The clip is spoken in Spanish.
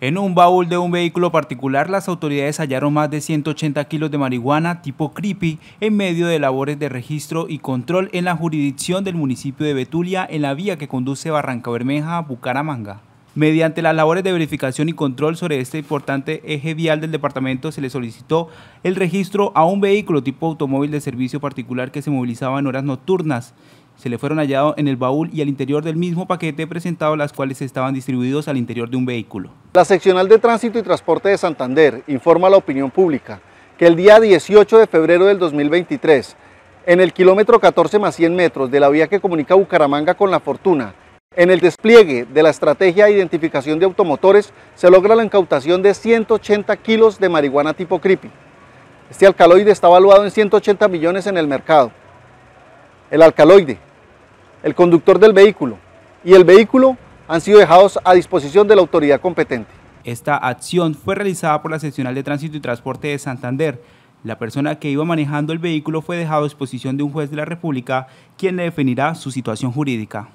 En un baúl de un vehículo particular, las autoridades hallaron más de 180 kilos de marihuana tipo creepy en medio de labores de registro y control en la jurisdicción del municipio de Betulia en la vía que conduce Barranca Bermeja a Bucaramanga. Mediante las labores de verificación y control sobre este importante eje vial del departamento, se le solicitó el registro a un vehículo tipo automóvil de servicio particular que se movilizaba en horas nocturnas. Se le fueron hallados en el baúl y al interior del mismo paquete presentado, las cuales estaban distribuidos al interior de un vehículo. La seccional de tránsito y transporte de Santander informa a la opinión pública que el día 18 de febrero del 2023, en el kilómetro 14 más 100 metros de la vía que comunica Bucaramanga con La Fortuna, en el despliegue de la estrategia de identificación de automotores, se logra la incautación de 180 kilos de marihuana tipo creepy. Este alcaloide está valuado en 180 millones en el mercado. El alcaloide, el conductor del vehículo y el vehículo han sido dejados a disposición de la autoridad competente. Esta acción fue realizada por la seccional de tránsito y transporte de Santander. La persona que iba manejando el vehículo fue dejado a disposición de un juez de la República, quien le definirá su situación jurídica.